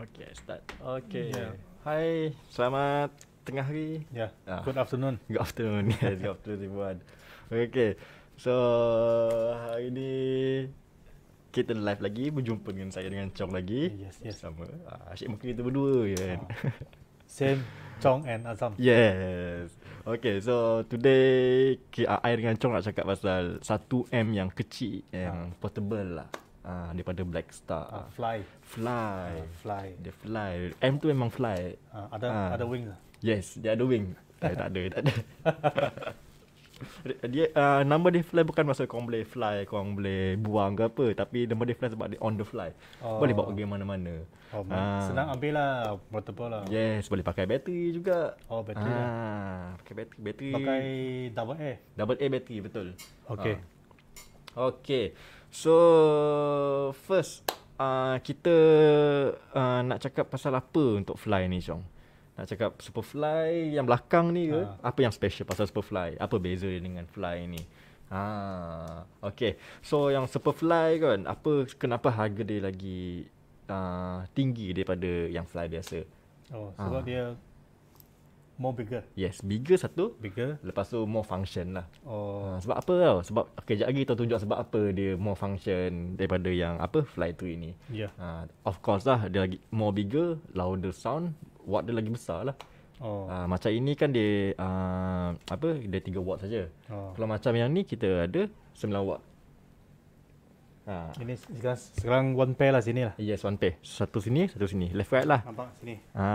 Okay, start. Okay. Yeah. Hi, selamat tengah hari. Yeah. Ah. Good afternoon. Good afternoon. Yes, good afternoon everyone. Okay. So, hari ni kita live lagi berjumpa dengan saya dengan Chong lagi. Yes, yes. Sama. Ah, asyik muka kita berdua je yeah. kan. Ah. Same Chong and Azam. Yes. Okay, so today, I dengan Chong nak cakap pasal 1M yang kecil, yang ah. portable lah. Ah, uh, daripada Black Star. Uh, fly. Fly. Uh, fly. Dia fly. M tu memang fly. Uh, ada uh. ada wing lah. Yes, dia ada wing. tak, eh, tak ada, tak ada. dia uh, nama dia fly bukan maksud kau boleh fly kau boleh buang ke apa tapi nama dia fly sebab dia on the fly oh. boleh bawa pergi mana-mana oh, uh. senang ambil lah portable lah yes boleh pakai bateri juga oh bateri uh. lah. pakai bateri bateri pakai double A double A bateri betul Okay. uh. okey So first uh, kita uh, nak cakap pasal apa untuk fly ni Chong? Nak cakap Superfly yang belakang ni ke? Uh. Apa yang special pasal Superfly? Apa beza dia dengan Fly ni? Ah, okay. So yang Superfly kan, apa kenapa harga dia lagi uh, tinggi daripada yang Fly biasa? Oh, sebab ah. dia More bigger. Yes, bigger satu. Bigger. Lepas tu more function lah. Oh. Ha, sebab apa tau? Sebab okay, lagi kita tunjuk sebab apa dia more function daripada yang apa fly tree ni. Yeah. Ha, of course lah dia lagi more bigger, louder sound, watt dia lagi besar lah. Oh. Ha, macam ini kan dia uh, apa dia 3 watt saja. Oh. Kalau macam yang ni kita ada 9 watt. Ha. Ini sekarang, sekarang one pair lah sini lah. Yes, one pair. Satu sini, satu sini. Left right lah. Nampak sini. Ha.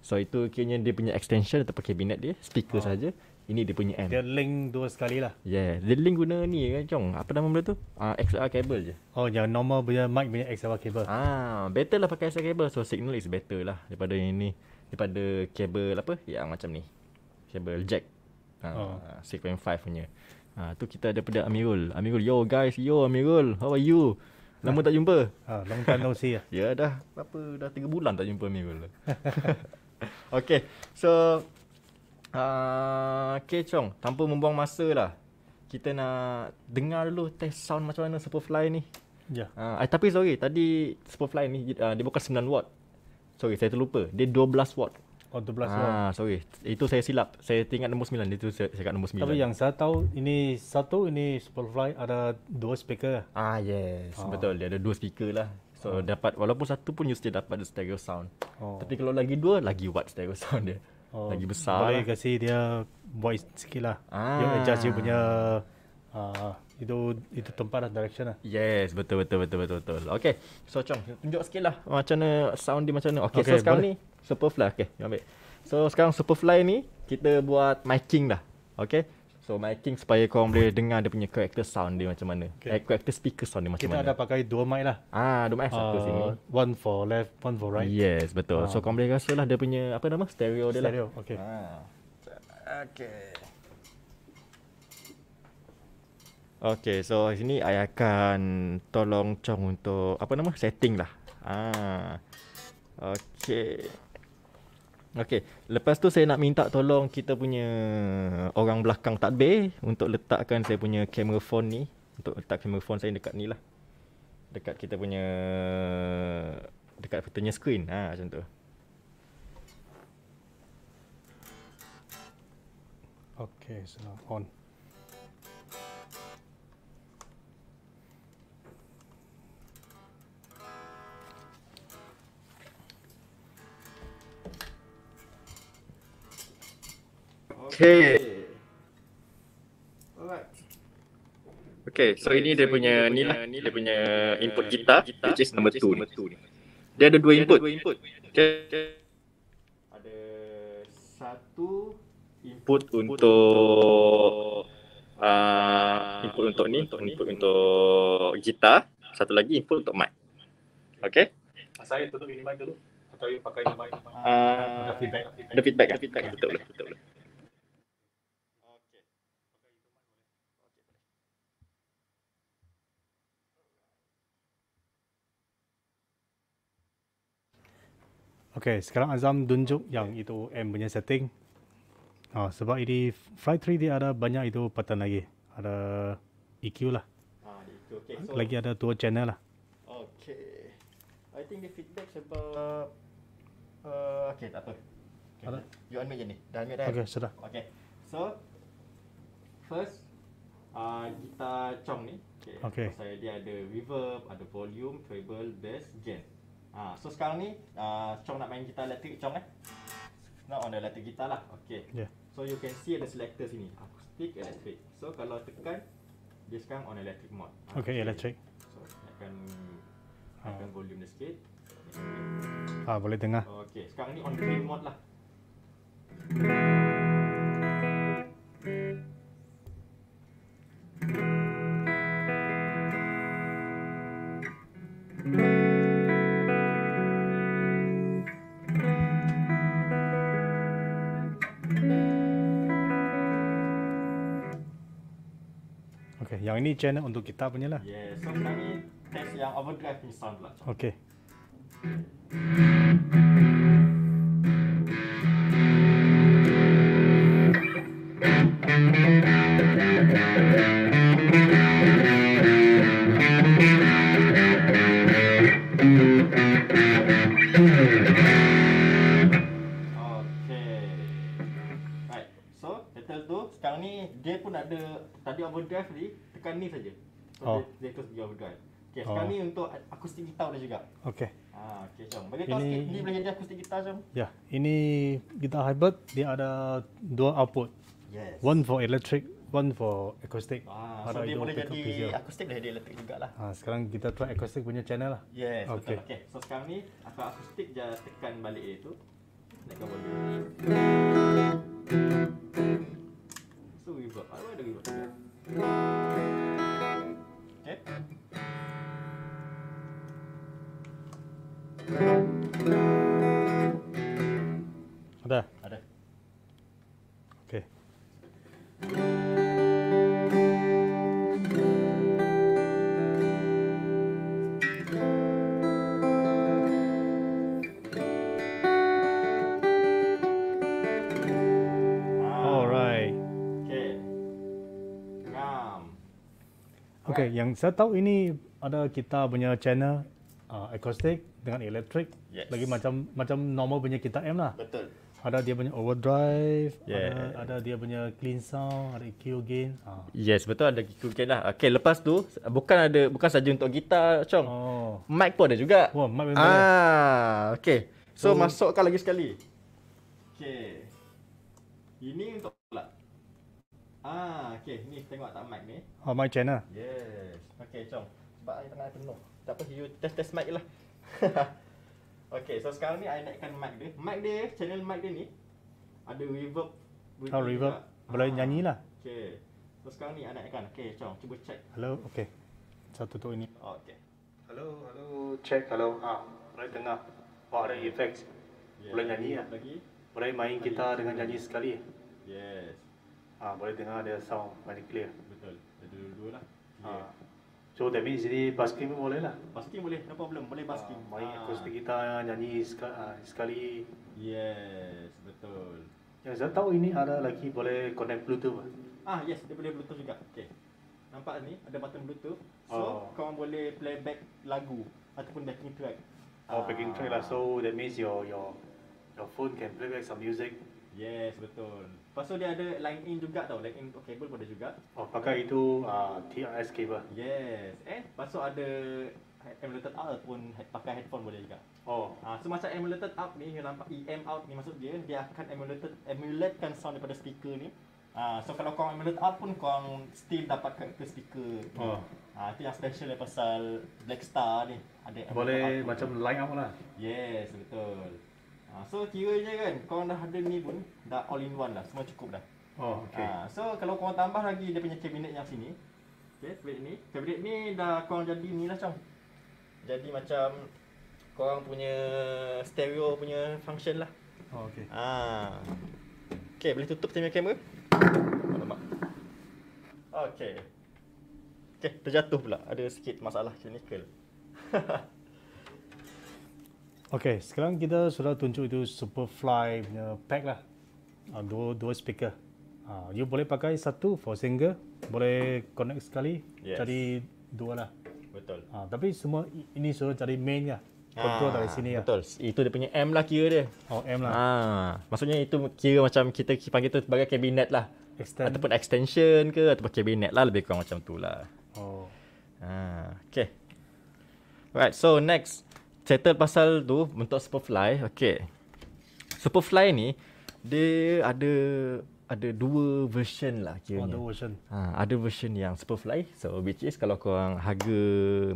So itu kiranya dia punya extension ataupun kabinet dia, speaker oh. saja. Ini dia punya amp. Dia link dua sekali lah. Yeah, dia link guna ni kan Chong. Apa nama benda tu? Ah uh, XLR cable je. Oh, yang normal punya mic punya XLR cable. Ah, better lah pakai XLR cable. So signal is better lah daripada yang ni. Daripada kabel apa? Yang macam ni. Kabel jack. Ah, uh, oh. 6.5 punya. Ah, uh, tu kita ada pada Amirul. Amirul, yo guys, yo Amirul. How are you? Lama lah. tak jumpa? Ah, long time no see ya. Ya dah. Apa dah tiga bulan tak jumpa Amirul. okay. So, uh, K. Chong, tanpa membuang masa lah. Kita nak dengar dulu test sound macam mana Superfly ni. Ya. Yeah. Uh, tapi sorry, tadi Superfly ni uh, dia bukan 9 watt. Sorry, saya terlupa. Dia 12 watt. Oh, 12 watt. Ah, sorry. Itu saya silap. Saya ingat nombor 9. Itu saya, saya kat nombor 9. Tapi yang saya tahu, ini satu, ini Superfly ada dua speaker. Ah, yes. Oh. Betul. Dia ada dua speaker lah. So oh. dapat walaupun satu pun you still dapat the stereo sound. Oh. Tapi kalau lagi dua lagi wat stereo sound dia. Oh. Lagi besar. Boleh lah. kasi dia voice sikit lah. Ah. You adjust you punya uh, itu itu tempat lah direction lah. Yes, betul betul betul betul betul. Okay, so Chong tunjuk sikit lah macam mana sound dia macam mana. Okay, okay so sekarang boleh. ni Superfly. Okay, you ambil. So sekarang Superfly ni kita buat micing dah. Okay. So miking supaya kau boleh dengar dia punya character sound dia macam mana. Okay. Eh, character speaker sound dia macam Kita mana. Kita ada pakai dua mic lah. Ah, dua mic uh, satu ah, sini. One for left, one for right. Yes, betul. Uh. So ah. kau boleh rasa lah dia punya apa nama stereo dia lah. Stereo. Okay. Ah. Okay. Okay, so sini saya akan tolong Chong untuk apa nama setting lah. Ah. Okay. Okey, lepas tu saya nak minta tolong kita punya orang belakang takbir untuk letakkan saya punya camera phone ni, untuk letak camera phone saya dekat ni lah. Dekat kita punya dekat betulnya screen. Ha macam tu. Okey, so on. Okay. Alright. Okay, so okay, ini dia punya ni lah. lah. Dia, dia punya input kita, which is number 2 ni. ni. Dia ada dua input. Ada dua input. Okay. Ada satu input, untuk uh, input, untuk ni, untuk input ni. untuk gitar, satu lagi input untuk mic. Okay. Saya tutup ini mic dulu. Atau you pakai ini mic. Uh, ada feedback. Ada feedback. Ada feedback. Lah. Lah. Betul. Betul. Okay, sekarang Azam tunjuk yang itu M punya setting. Oh, sebab ini Flight 3 dia ada banyak itu pattern lagi. Ada EQ lah. Ah, e okay, so lagi ada dua channel lah. Okay. I think the feedback sebab... Uh, okay, tak apa. Okay. You unmute je ni. Dah unmute Okay, sudah. Okay. So, first, uh, gitar Chong ni. Okay. okay. So, dia ada reverb, ada volume, treble, bass, gain. Ha, so sekarang ni, uh, Chong nak main gitar elektrik Chong eh? Not on the electric guitar lah. Okay. Yeah. So you can see the selector sini. Acoustic, electric. So kalau tekan, dia sekarang on electric mode. Ha, okay, okay, electric. So, akan akan ah. uh. volume dia sikit. Ah, boleh dengar. Okay, sekarang ni on green mode lah. Yang ini channel untuk kita punya lah. yeah, so kami test yang overdrive ni sound lah. Okay. Okay. gitar dia juga. Okey. Ah, okey jom. Bagi tahu ini, sikit ni boleh jadi akustik gitar jom. Ya, yeah. ini gitar hybrid dia ada dua output. Yes. One for electric, one for acoustic. Ah, so dia boleh jadi video. akustik boleh jadi electric jugalah. Ah, sekarang kita try acoustic punya channel lah. Yes, okay. betul. Okey. So sekarang ni aku akustik je tekan balik itu. Naikkan volume. So we've got I want to Okay. Ada? Ada. Okey. Ah. Okay, yang saya tahu ini ada kita punya channel uh, acoustic dengan electric yes. lagi macam macam normal punya kita M lah betul ada dia punya overdrive yeah. ada ada dia punya clean sound ada EQ gain uh. yes betul ada EQ gain lah Okay, lepas tu bukan ada bukan saja untuk gitar chong oh. mic pun ada juga wah oh, mic memang ah okay, so, so oh. masukkan lagi sekali Okay, ini untuk pula Ah, okay, ni tengok tak mic ni. Oh, mic channel. Yes. okay, jom. Sebab tengah penuh tak apa you test test mic lah Okay, so sekarang ni I naikkan mic dia mic dia channel mic dia ni ada reverb bunyi oh, reverb juga. boleh ha. nyanyi lah okay. so sekarang ni I naikkan okay, cong cuba check hello okay. satu tutup ini okay. hello hello check hello ah boleh dengar wah ada effect yeah. boleh nyanyi lagi. ya lagi boleh main lagi. gitar dengan nyanyi sekali yes ah boleh dengar ada sound very clear betul dua-dua lah yeah. So that means jadi basking pun boleh lah. Basking boleh, no problem. Boleh ah, basking. Uh, main ah. kita nyanyi ah, sekali, Yes, betul. Ya, saya tahu ini ada lagi boleh connect Bluetooth lah. Ah, yes, dia boleh Bluetooth juga. Okay. Nampak ni, ada button Bluetooth. So, oh. korang boleh playback lagu ataupun backing track. Oh, backing track lah. Ah. So, that means your your your phone can playback some music. Yes, betul. Lepas tu dia ada line in juga tau, line in untuk kabel pun ada juga. Oh, pakai itu uh, ah, TRS kabel. Yes. Eh, lepas tu ada emulated out pun pakai headphone boleh juga. Oh. Ah, so macam emulated out ni, yang nampak EM out ni maksud dia, dia akan emulated, emulatekan sound daripada speaker ni. Ah, so kalau kau emulated out pun kau still dapatkan ke speaker. Oh. Ah, itu yang special ni pasal Blackstar ni. Ada boleh macam line up lah. Yes, betul. Ah, so kiranya kan korang dah ada ni pun dah all in one lah semua cukup dah. Oh okay. Ha, ah, so kalau korang tambah lagi dia punya cabinet yang sini. Okay, cabinet ni. Cabinet ni dah korang jadi ni lah macam. Jadi macam korang punya stereo punya function lah. Oh okey. Ha. Okey, boleh tutup tembok kamera. Oh, Okay. Okey, terjatuh pula. Ada sikit masalah teknikal. Okay, sekarang kita sudah tunjuk itu Superfly punya pack lah. Uh, dua dua speaker. Uh, you boleh pakai satu for single, boleh connect sekali, yes. cari dua lah. Betul. Uh, tapi semua ini suruh cari main lah. Control ah, dari sini lah. Betul. Itu dia punya M lah kira dia. Oh, M lah. Ah, maksudnya itu kira macam kita panggil tu sebagai cabinet lah. Extend. Ataupun extension ke, ataupun cabinet lah. Lebih kurang macam tu lah. Oh. Ah, okay. Right, so next settle pasal tu untuk Superfly. Okay. Superfly ni dia ada ada dua version lah kira ni. Oh, version. Ha, ada version yang Superfly. So which is kalau kau korang harga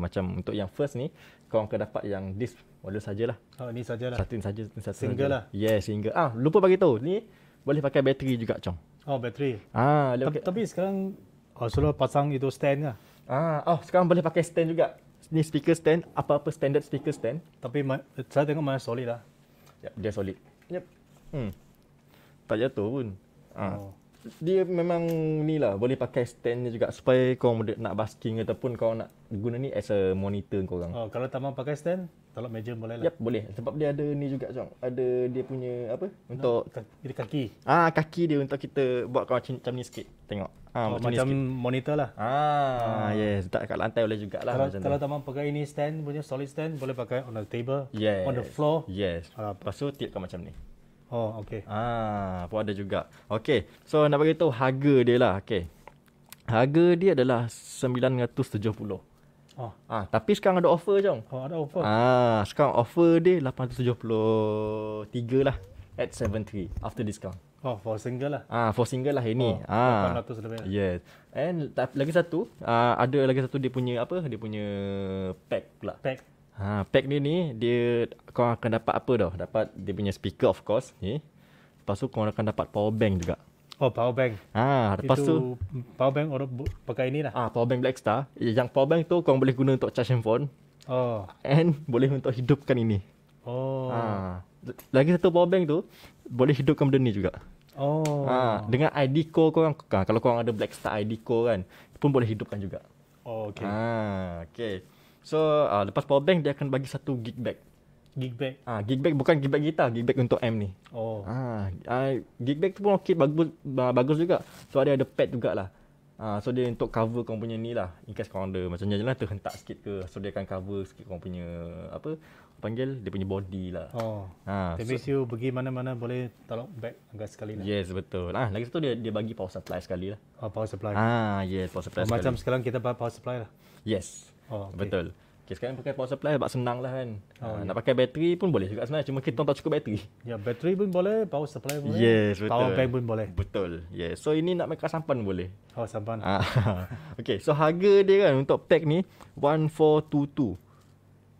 macam untuk yang first ni, korang akan dapat yang this model sajalah. Oh, ni sajalah. Satu saja, ni satu single sahaja. lah. Yes, single. Ah, lupa bagi tahu. Ni boleh pakai bateri juga, Chong. Oh, bateri. Ah, tapi, sekarang oh, suruh pasang itu stand lah. Ah, oh sekarang boleh pakai stand juga ni speaker stand, apa-apa standard speaker stand. Tapi saya tengok mana solid lah. Yep, dia solid. Yep. Hmm. Tak jatuh pun. Ha dia memang ni lah boleh pakai standnya juga supaya kau nak basking ataupun kau nak guna ni as a monitor kau orang. Oh, kalau tak mahu pakai stand, tolak meja boleh lah. Yep, boleh. Sebab dia ada ni juga cong. Ada dia punya apa? Untuk no, kaki. Ah, kaki dia untuk kita buat kau macam, macam ni sikit. Tengok. Ah, oh, macam, macam monitor lah. Ah, ah, yes. Tak kat lantai boleh juga lah. Kalau, kalau tak mahu pakai ini stand, punya solid stand, boleh pakai on the table, yes. on the floor. Yes. Uh, Lepas tu, kau macam ni. Oh, okey. Ah, pun ada juga. Okey. So nak bagi tahu harga dia lah. Okey. Harga dia adalah 970. Oh. Ah, tapi sekarang ada offer jom. Oh, ada offer. Ah, sekarang offer dia 873 lah at 73 after discount. Oh, for single lah. Ah, for single lah ini. Oh, ah. 800 lebih. Lah. Yes. And lagi satu, ah, ada lagi satu dia punya apa? Dia punya pack pula. Pack. Ha, pack ni ni dia kau akan dapat apa tau? Dapat dia punya speaker of course ni. Eh. Lepas tu kau akan dapat power bank juga. Oh power bank. Ah, ha, lepas Itu tu power bank orang pakai ni lah. Ah, ha, power bank Blackstar. Eh, yang power bank tu kau boleh guna untuk charge handphone. Oh. And boleh untuk hidupkan ini. Oh. Ha. Lagi satu power bank tu boleh hidupkan benda ni juga. Oh. Ha, dengan ID core kau orang ah, kalau kau ada Blackstar ID core kan pun boleh hidupkan juga. Oh, okay. Ah, ha, okay. So uh, lepas power bank dia akan bagi satu gig bag. Gig bag. Ah uh, gig bag bukan gig bag kita, gig bag untuk M ni. Oh. Ah uh, uh, gig bag tu pun okey bagus uh, bagus juga. So dia ada pad jugaklah. Ah uh, so dia untuk cover kau punya ni lah. In case kau ada macam ni lah terhentak sikit ke. So dia akan cover sikit kau punya apa panggil dia punya body lah. Oh. Ha. Uh, Tapi so, you pergi mana-mana boleh tolong back agak sekali lah. Yes betul. Ah lagi satu dia dia bagi power supply sekali lah. Oh power supply. Ah yes power supply. Oh, macam sekali. sekarang kita bawa power supply lah. Yes. Oh, okay. Betul. Okay, sekarang pakai power supply sebab senang lah kan. Oh, ha, nak pakai bateri pun boleh juga senang. Cuma kita tak cukup bateri. Ya, bateri pun boleh. Power supply pun yes, boleh. Yes, Power bank pun boleh. Betul. Yes. So, ini nak mereka sampan boleh. Oh, sampan. Ha. Ah, okay, so harga dia kan untuk pack ni, 1422.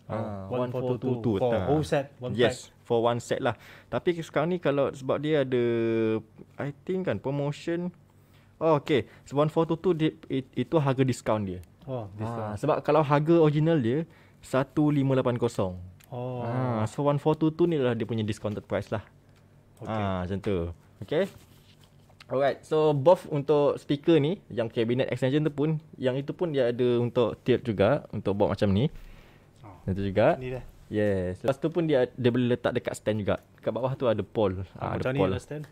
Ha, 1422. For ah, whole set, one yes, pack. for one set lah. Tapi sekarang ni kalau sebab dia ada, I think kan, promotion. Oh, okay. So, 1422 itu harga discount dia. Oh, ha, sebab kalau harga original dia 1580. Oh. Ha, so 1422 ni lah dia punya discounted price lah. Okay. Ha, macam tu. Okay. Alright, so both untuk speaker ni yang cabinet extension tu pun yang itu pun dia ada untuk tilt juga untuk buat macam ni. Oh. Yang juga. Ni dah. Yes. Lepas tu pun dia dia boleh letak dekat stand juga. Dekat bawah tu ada pole. Ha, ha, ada macam pole. ni lah ada stand.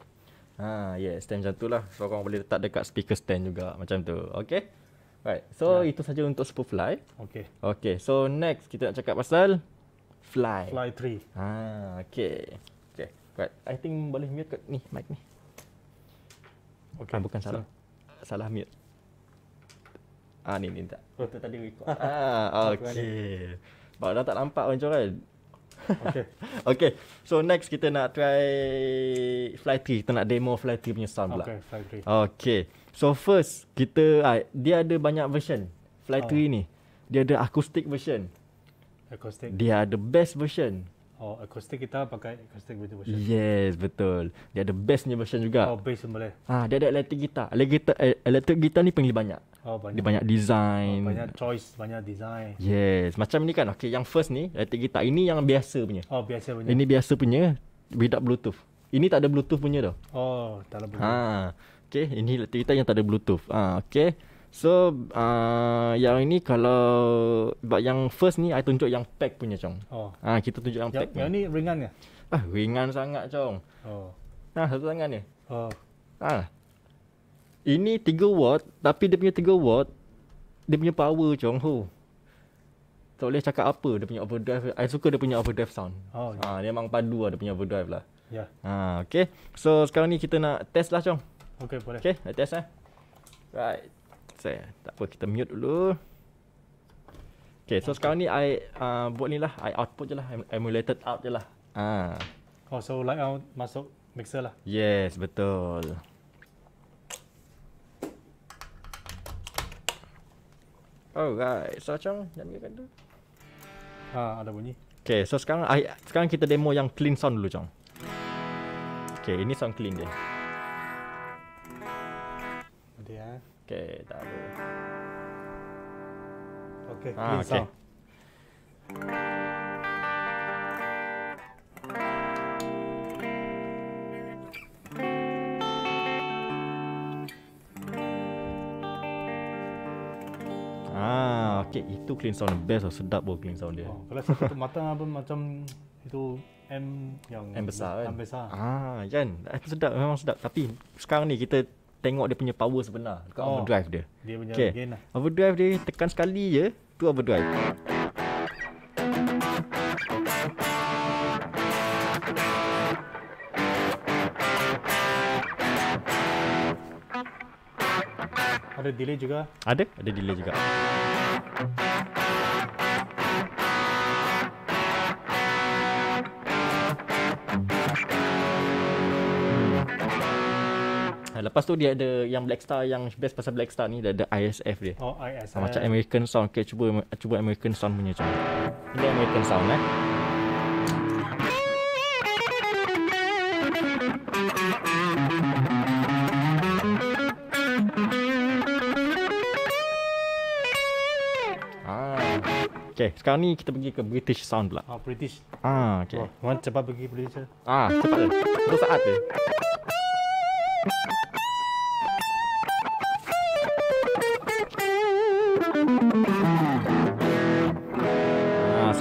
Ha, yes, stand macam tu lah. So korang boleh letak dekat speaker stand juga macam tu. Okay. Right. So yeah. itu saja untuk Superfly. Okay. Okay. So next kita nak cakap pasal Fly. Fly 3. Ah, ha, okay. Okay. Right. I think boleh mute kat ni mic ni. Okay. Ah, bukan so. salah. Salah mute. Ah ni ni tak. Oh tu tadi record. ah, okay. Bawa dah tak nampak orang kan. Okay. okay. So next kita nak try Fly 3. Kita nak demo Fly 3 punya sound pula. Okay, Fly 3. Okay. So first kita uh, dia ada banyak version Fly oh. 3 ni. Dia ada acoustic version. Acoustic. Dia ada best version. Oh, acoustic kita pakai acoustic betul version. Yes, betul. Dia ada best bestnya version juga. Oh, best pun boleh. Ah, dia ada electric guitar. Electric guitar, eh, electric guitar ni paling banyak. Oh, banyak. Dia banyak design. Oh, banyak choice, banyak design. Yes, macam ni kan. Okay, yang first ni, electric guitar. Ini yang biasa punya. Oh, biasa punya. Ini biasa punya, without bluetooth. Ini tak ada bluetooth punya tau. Oh, tak ada bluetooth. Ha. Okay, ini cerita yang tak ada bluetooth. Ah, uh, okay. So, uh, yang ini kalau yang first ni, saya tunjuk yang pack punya, Chong. Oh. Ah, uh, kita tunjuk yang, yang pack. Yang ni ringan ya? Ah, ringan sangat, Chong. Oh. Nah, satu tangan ni. Oh. Ah. Ini 3 watt, tapi dia punya 3 watt, dia punya power, Chong. Ho. Tak boleh cakap apa dia punya overdrive. Saya suka dia punya overdrive sound. Oh, ya. ah, yeah. uh, dia memang padu lah dia punya overdrive lah. Ya. Yeah. Ah, okay. So, sekarang ni kita nak test lah, Chong. Okay boleh. Okay, let's test eh. Right. Saya so, tak apa kita mute dulu. Okay, so okay. sekarang ni I uh, buat ni lah. I output je lah. Emulated out je lah. Ah. Oh, so like out masuk mixer lah. Yes, betul. Oh guys, so macam jangan kan tu. Ha, ada bunyi. Okay, so sekarang I, sekarang kita demo yang clean sound dulu, Chong. Okay, ini sound clean dia. okay, dulu. Oke, okay, ah, okay. Ah, okay, itu clean sound best oh. sedap bro clean sound dia. Oh, kalau satu mata apa macam itu M yang M besar kan. Besar. Ah, kan. Sedap memang sedap tapi sekarang ni kita tengok dia punya power sebenar dekat oh. overdrive dia. Dia punya okay. gain lah. Overdrive dia tekan sekali je, tu overdrive. Ada delay juga? Ada, ada delay juga. Lepas tu dia ada yang Blackstar yang best pasal Blackstar ni dia ada ISF dia. Oh ISF. Ah, macam American sound. Okay cuba cuba American sound punya macam. Ini American sound eh. Ah, okay, sekarang ni kita pergi ke British sound pula. Oh, British. Ah, okay. Oh, cepat pergi British. Ah, cepat. Dua saat je.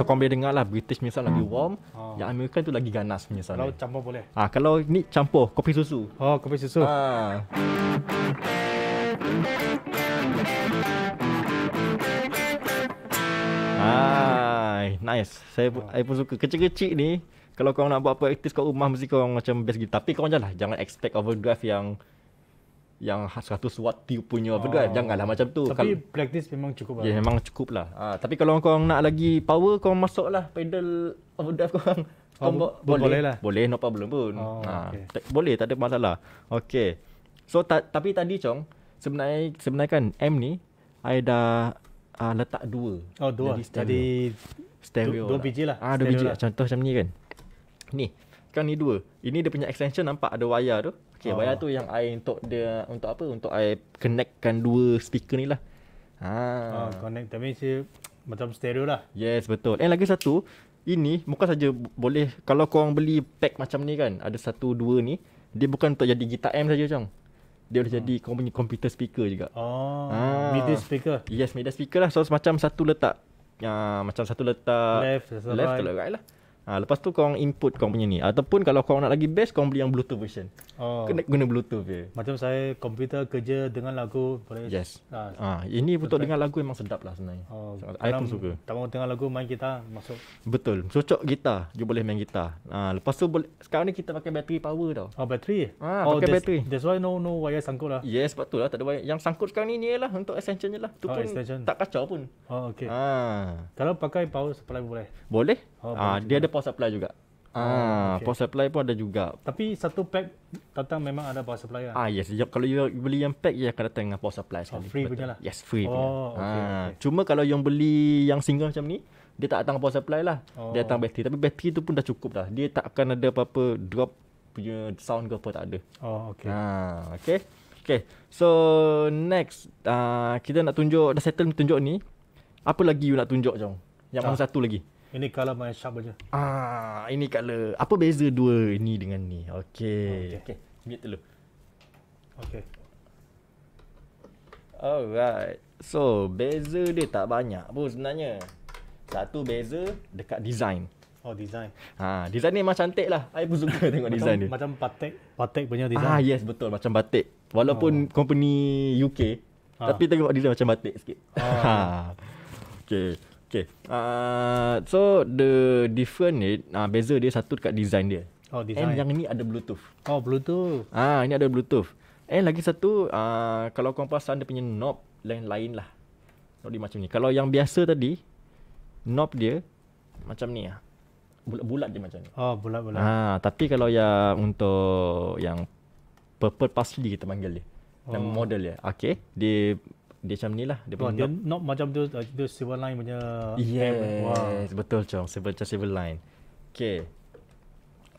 so kau boleh dengar lah British punya lagi hmm. warm oh. Yang American tu lagi ganas punya salah Kalau campur boleh Ah ha, Kalau ni campur kopi susu Oh kopi susu ha. Ah, nice. Saya pun, oh. saya pun suka. Kecil-kecil ni, kalau kau nak buat apa aktif kat rumah mesti kau macam best gitu. Tapi kau janganlah, jangan expect overdrive yang yang 100 ha- watt tiup punya apa kan? oh. kan janganlah macam tu tapi Kal- practice memang cukup lah ya yeah, memang cukup lah ha, tapi kalau korang nak lagi power korang masuk lah pedal of death korang oh, bo- boleh. boleh lah boleh no problem pun oh, ha, okay. t- boleh tak ada masalah Okay so ta- tapi tadi Chong sebenarnya sebenarnya kan M ni I dah uh, letak dua oh dua jadi stereo, jadi, stereo du- dua lah. biji lah ah, dua biji lah. lah. contoh macam ni kan ni kan ni dua ini dia punya extension nampak ada wayar tu Okay, oh. Ah. bayar tu yang I untuk dia untuk apa? Untuk I connectkan dua speaker ni lah. Ha. Ah. Oh, connect tapi si macam stereo lah. Yes, betul. Eh lagi satu, ini bukan saja boleh kalau kau orang beli pack macam ni kan, ada satu dua ni, dia bukan untuk jadi gitar M saja macam. Dia boleh hmm. jadi kau punya computer speaker juga. Oh, ah. media speaker. Yes, media speaker lah. So macam satu letak ya, macam satu letak left, left right. Letak right lah. Ha, lepas tu kau korang input korang punya ni. Ataupun kalau kau nak lagi best, kau beli yang Bluetooth version. Oh. Kena guna Bluetooth je. Macam saya komputer kerja dengan lagu. Boleh... Yes. Ha, ha, ini untuk dengan lagu memang sedap lah sebenarnya. Oh, saya pun suka. Tak tengah lagu, main gitar masuk. Betul. Cocok gitar. Dia boleh main gitar. Ha, lepas tu boleh... sekarang ni kita pakai bateri power tau. Oh, bateri. Ha, oh, pakai that's, battery. That's why no no wire sangkut lah. Yes, betul lah. Tak ada wire. Yang sangkut sekarang ni ni lah untuk extension je lah. Tu oh, pun extension. tak kacau pun. Oh, okay. Ha. Kalau pakai power supply boleh? Boleh. Oh, ah, dia ada power supply juga. Ah, ah, okay. power supply pun ada juga. Tapi satu pack datang memang ada power supply kan? Ah, yes. Kalau you beli yang pack, dia akan datang dengan power supply. Sekali. Oh, free punya lah? Yes, free oh, Okay, ah, okay. Cuma kalau yang beli yang single macam ni, dia tak datang power supply lah. Oh. Dia datang oh. bateri. Tapi bateri tu pun dah cukup dah. Dia tak akan ada apa-apa drop punya sound ke apa tak ada. Oh, okay. Ah, okay. Okay. So, next. Uh, kita nak tunjuk, dah settle tunjuk ni. Apa lagi you nak tunjuk, Jong? Yang ah. mana satu lagi? Ini kalau main sharp aja. Ah, ini kalau Apa beza dua ini dengan ni? Okey. Ah, okey, okey. Mute dulu. Okey. Alright. So, beza dia tak banyak pun sebenarnya. Satu beza dekat design. Oh, design. Ha, design ni memang cantik lah. I pun suka tengok macam, design dia. Macam batik. Batik punya design. Ah, yes, betul. Macam batik. Walaupun oh. company UK. Ha. Ah. Tapi tengok design macam batik sikit. Oh. Ha. Okay. Okay. Uh, so the different ni, uh, beza dia satu dekat design dia. Oh, design. And yang ni ada Bluetooth. Oh, Bluetooth. Ah, uh, ini ada Bluetooth. And lagi satu, uh, kalau kau pasang dia punya knob lain-lain lah. Knob dia macam ni. Kalau yang biasa tadi, knob dia macam ni lah. Bulat-bulat dia macam ni. Oh, bulat-bulat. Ah, uh, tapi kalau yang untuk yang purple parsley kita panggil dia. Oh. model dia. Okay. Dia dia macam ni lah. Dia oh, dia not macam tu, uh, tu silver line punya. Yes, wow. betul Chong. Silver, macam silver line. Okay.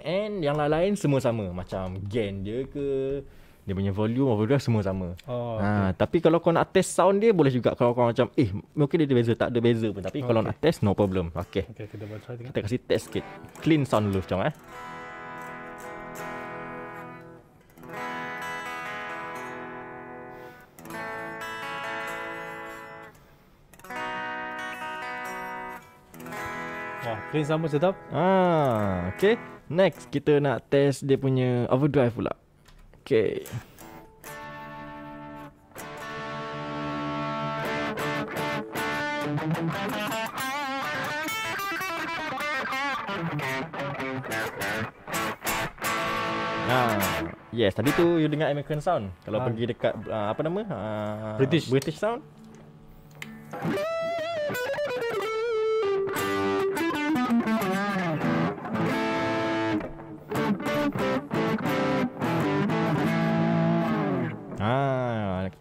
And yang lain-lain semua sama. Macam gain dia ke, dia punya volume, overdrive semua sama. Oh, ha, Tapi kalau kau nak test sound dia, boleh juga. Kalau kau macam, eh mungkin dia ada beza. Tak ada beza pun. Tapi oh, kalau okay. nak test, no problem. Okay. okay kita, kita kasih test sikit. Clean sound dulu Chong eh. Clean sama setup. Ah, okay. Next kita nak test dia punya overdrive pula. Okay. Ah, yes, tadi tu you dengar American sound. Kalau ha. pergi dekat uh, apa nama? Uh, British British sound.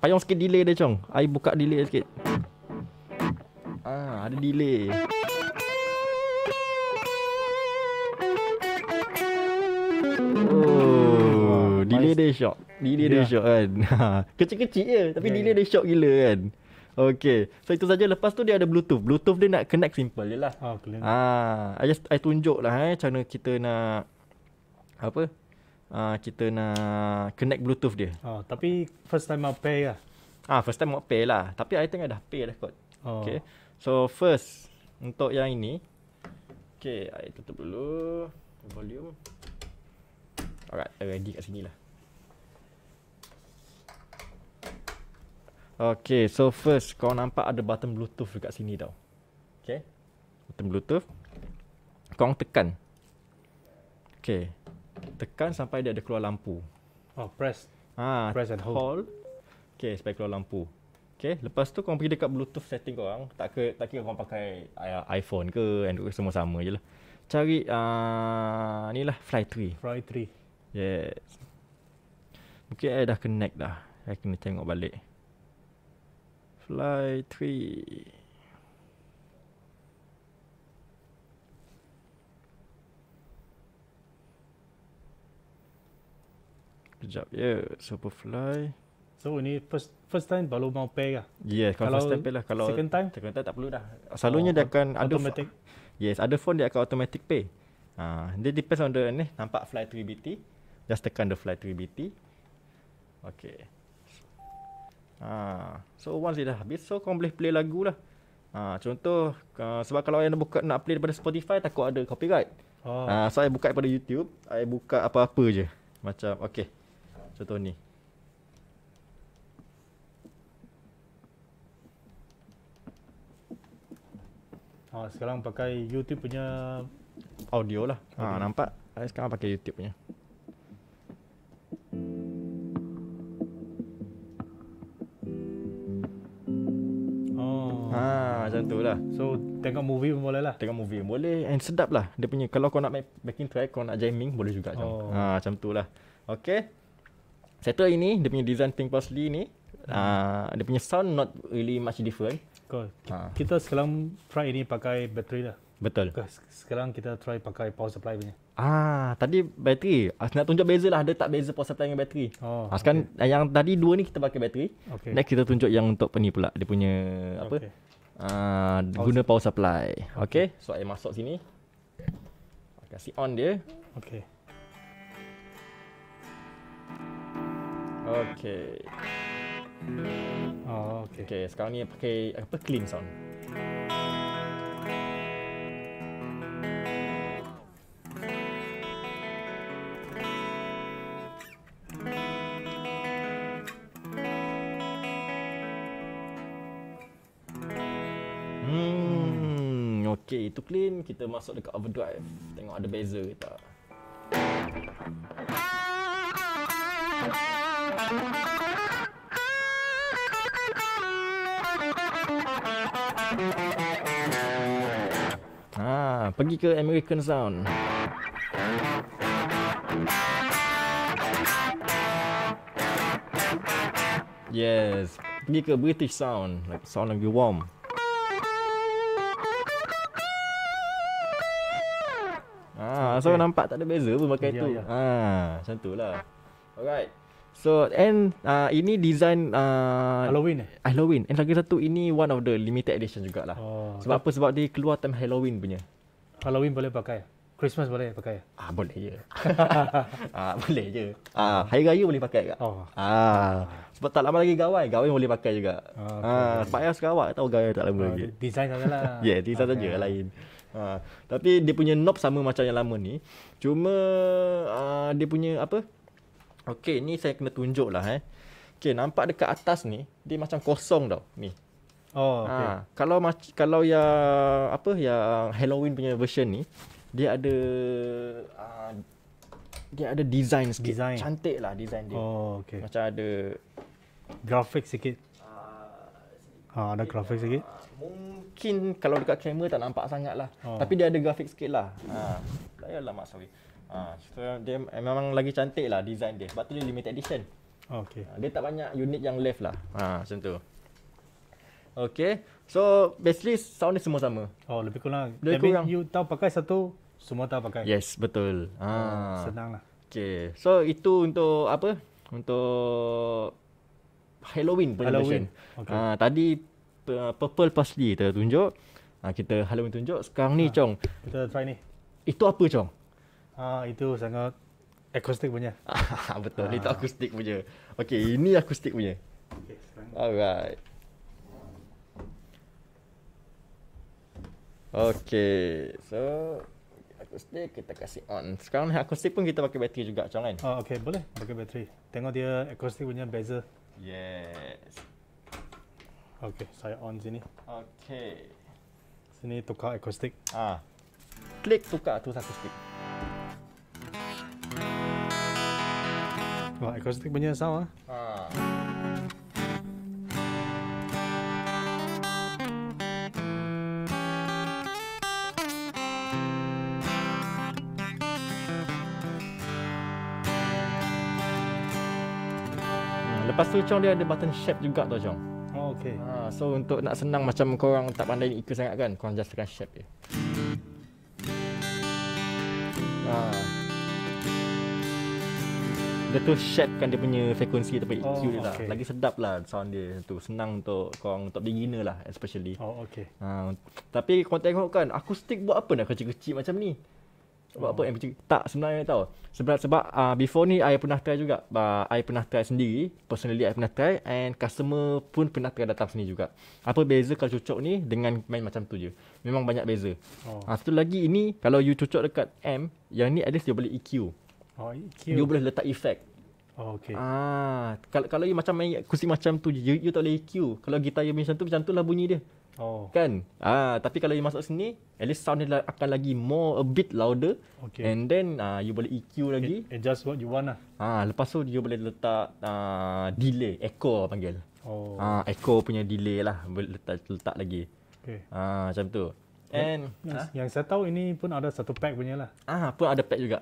Payung sikit delay dia Chong I buka delay sikit Ah, ada delay Oh, ah, delay dia shock Delay dia shock kan Kecil-kecil je Tapi yeah, delay ya. dia shock gila kan Okay So itu saja Lepas tu dia ada bluetooth Bluetooth dia nak connect simple je lah oh, Ah, I, just, I tunjuk lah eh Cara kita nak Apa uh, kita nak connect bluetooth dia. Oh, tapi first time mau pay lah. Ah, first time mau pay lah. Tapi I tengah dah pay dah kot. Oh. Okay. So first untuk yang ini. Okay, I tutup dulu volume. Alright, ready kat sini lah. Okay, so first kau nampak ada button bluetooth dekat sini tau. Okay. Button bluetooth. Kau tekan. Okay tekan sampai dia ada keluar lampu. Oh, press. Ha, press and hold. hold. Okay, sampai keluar lampu. Okay, lepas tu korang pergi dekat bluetooth setting korang. Tak, ke, tak kira korang pakai iPhone ke, Android semua sama je lah. Cari, uh, ni lah, Fly 3. Fly 3. Yes. Mungkin saya dah connect dah. Saya kena tengok balik. Fly 3. Sekejap, ya. Yeah. Superfly. So, ni first first time baru mau pay lah? Yeah, kalau, kalau first time pay lah. Kalau second time? Second time tak perlu dah. Selalunya oh, dia akan... Automatic? Ada, yes, ada phone dia akan automatic pay. Ha, dia depends on the ni. Nampak fly 3BT. Just tekan the fly 3BT. Okay. Ha, so, once it dah habis, so kau boleh play lagu lah. Ha, contoh, uh, sebab kalau yang nak buka nak play daripada Spotify, takut ada copyright. Oh. Ha, so, saya buka daripada YouTube. Saya buka apa-apa je. Macam, okay contoh ni ha, sekarang pakai YouTube punya audio lah ha, audio. nampak sekarang pakai YouTube punya oh. ha, tu lah So tengok movie pun boleh lah Tengok movie boleh And sedap lah Dia punya Kalau kau nak make, making track Kau nak jamming Boleh juga oh. macam, ha, macam tu lah Okay Settle ini dia punya design Pink Parsley ni hmm. uh, dia punya sound not really much different. Cool. Ha. Ah. Kita sekarang try ini pakai bateri dah. Betul. Sekarang kita try pakai power supply punya. Ah, tadi bateri. Ah, nak tunjuk beza lah. Ada tak beza power supply dengan bateri. Oh, ah, sekarang okay. yang tadi dua ni kita pakai bateri. Okay. Next kita tunjuk yang untuk peni pula. Dia punya apa? Okay. Ah, guna power supply. Okay. okay. So, saya masuk sini. Kasih on dia. Okay. Okay. Oh, okay. Okay, sekarang ni pakai apa clean sound. Hmm, okay, itu clean. Kita masuk dekat overdrive. Tengok ada beza ke tak. Ah, pergi ke American Sound. Yes, pergi ke British Sound, like sound lebih warm. Ah, okay. so nampak tak ada beza pun pakai yeah, tu. Yeah. Ha, ah, macam tu lah. Alright. So and uh, ini design uh, Halloween eh? Halloween. And lagi satu ini one of the limited edition jugalah. Oh, sebab tak. apa? Sebab dia keluar time Halloween punya. Halloween boleh pakai? Christmas boleh pakai? Ah boleh je. ah boleh je. Ah hari raya boleh pakai juga. Oh. Ah sebab tak lama lagi gawai, gawai boleh pakai juga. Oh, okay. Ah, ah sebab yang sekarang tahu gawai tak lama oh, lagi. Design ya, saja sajalah. yeah, design okay. saja lain. Ha, tapi dia punya knob sama macam yang lama ni. Cuma uh, dia punya apa? Okey, ni saya kena tunjuk lah eh. Okey, nampak dekat atas ni, dia macam kosong tau. Ni. Oh, ha, okey. Ha, kalau mac- kalau yang apa yang Halloween punya version ni, dia ada uh, dia ada design sikit. Design. Cantik lah design dia. Oh, okey. Macam ada grafik sikit. Uh, ha, ada grafik uh, lah. sikit. Mungkin kalau dekat kamera tak nampak sangat lah. Oh. Tapi dia ada grafik sikit lah. Ha. Layar lah maksudnya. Ah, so dia memang lagi cantik lah design dia sebab tu dia limited edition oh, okay. Uh, dia tak banyak unit yang left lah ha, uh, macam tu Okay, so basically sound dia semua sama. Oh, lebih kurang. Lebih Tapi kurang. you tahu pakai satu, semua tahu pakai. Yes, betul. Ha. Ah. Senang lah. Okay, so itu untuk apa? Untuk Halloween punya Halloween. version. Okay. Ah, tadi purple parsley kita tunjuk. Ah, kita Halloween tunjuk. Sekarang ni, ah, Chong. Kita try ni. Itu apa, Chong? Ah uh, itu sangat akustik punya. Ah, betul, uh. itu akustik punya. Okey, ini akustik punya. Okey, Alright. Okey. So akustik kita kasih on. Sekarang ni akustik pun kita pakai bateri juga macam lain. Oh, okey, boleh. Pakai bateri. Tengok dia akustik punya bezel. Yes. Okey, saya on sini. Okey. Sini tukar akustik. Ah. Klik tukar tu akustik. Ah. Well, acoustic bunyinya sama. Ah. Lepas tu, Chong dia ada button shape juga tau, Chong. Oh, okay. Ha, ah, so, untuk nak senang macam korang tak pandai ikut sangat kan, korang just tekan shape je. Haa. Dia tu shape kan dia punya frekuensi ataupun EQ oh, dia lah. Okay. Lagi sedap lah sound dia tu. Senang untuk korang untuk beginner lah especially. Oh, okay. Uh, tapi kau tengok kan, akustik buat apa nak kecil-kecil macam ni? Buat oh. apa yang kecil? Tak sebenarnya tau. Sebab sebab uh, before ni I pernah try juga. Uh, I pernah try sendiri. Personally I pernah try and customer pun pernah try datang sini juga. Apa beza kalau cucuk ni dengan main macam tu je. Memang banyak beza. Oh. Uh, satu lagi ini kalau you cucuk dekat M, yang ni at least dia boleh EQ. Oh, You boleh letak effect. Oh, okay. Ah, kalau kalau you macam main akustik macam tu, you, you tak boleh EQ. Kalau gitar you macam tu, macam tu lah bunyi dia. Oh. Kan? Ah, tapi kalau you masuk sini, at least sound dia akan lagi more a bit louder. Okay. And then ah, you boleh EQ lagi. It, adjust what you want lah. Ah, lepas tu you boleh letak ah, delay, echo lah panggil. Oh. Ah, echo punya delay lah. Boleh letak, letak lagi. Okay. Ah, macam tu. And yang, ha? yang saya tahu ini pun ada satu pack punya lah. Ah, pun ada pack juga.